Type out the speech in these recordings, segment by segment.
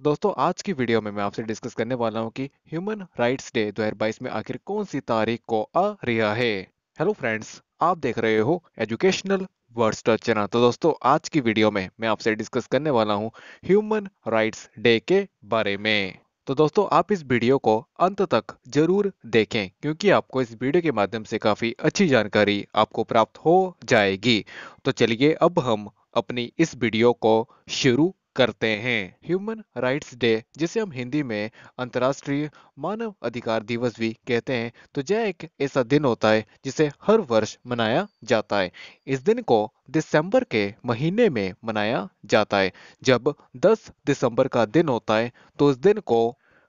तो दोस्तों आज की वीडियो में मैं आपसे डिस्कस करने वाला हूं कि ह्यूमन राइट्स डे 2022 में आखिर कौन सी तारीख को आ रहा है हेलो फ्रेंड्स आप देख रहे हो एजुकेशनल वर्ड्स टच चैनल तो दोस्तों आज की वीडियो में मैं आपसे डिस्कस करने वाला हूं ह्यूमन राइट्स डे के बारे में तो दोस्तों आप इस वीडियो को अंत तक जरूर देखें क्योंकि आपको इस वीडियो के माध्यम से काफ़ी अच्छी जानकारी आपको प्राप्त हो जाएगी तो चलिए अब हम अपनी इस वीडियो को शुरू करते हैं ह्यूमन राइट्स डे जिसे हम हिंदी में अंतर्राष्ट्रीय मानव अधिकार दिवस भी कहते हैं तो यह एक ऐसा दिन होता है जिसे हर वर्ष मनाया जाता है इस दिन को दिसंबर के महीने में मनाया जाता है जब 10 दिसंबर का दिन होता है तो उस दिन को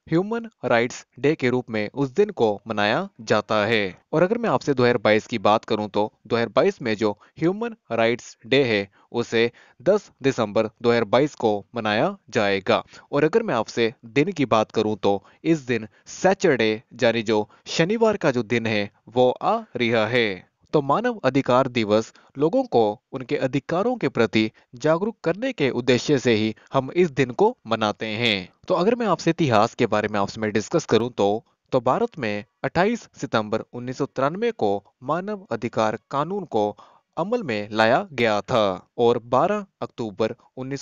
ह्यूमन राइट्स डे के रूप में उस दिन को मनाया जाता है और अगर मैं आपसे 2022 की बात करूं तो 2022 में जो ह्यूमन राइट्स डे है उसे 10 दिसंबर 2022 को मनाया जाएगा और अगर मैं आपसे दिन की बात करूं तो इस दिन सैटरडे यानी जो शनिवार का जो दिन है वो आ रहा है तो मानव अधिकार दिवस लोगों को उनके अधिकारों के प्रति जागरूक करने के उद्देश्य से ही हम इस दिन को मनाते हैं तो अगर मैं आपसे इतिहास के बारे में आपसे मैं डिस्कस करूं तो तो भारत में 28 सितंबर उन्नीस को मानव अधिकार कानून को अमल में लाया गया था और 12 अक्टूबर उन्नीस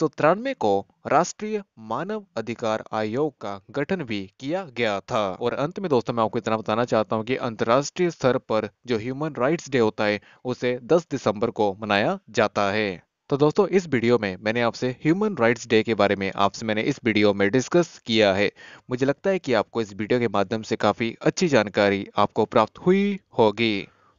को राष्ट्रीय मानव अधिकार आयोग का गठन भी किया गया था और अंत में दोस्तों मैं आपको इतना बताना चाहता हूं कि अंतर्राष्ट्रीय स्तर पर जो ह्यूमन राइट्स डे होता है उसे 10 दिसंबर को मनाया जाता है तो दोस्तों इस वीडियो में मैंने आपसे ह्यूमन राइट्स डे के बारे में आपसे मैंने इस वीडियो में डिस्कस किया है मुझे लगता है कि आपको इस वीडियो के माध्यम से काफ़ी अच्छी जानकारी आपको प्राप्त हुई होगी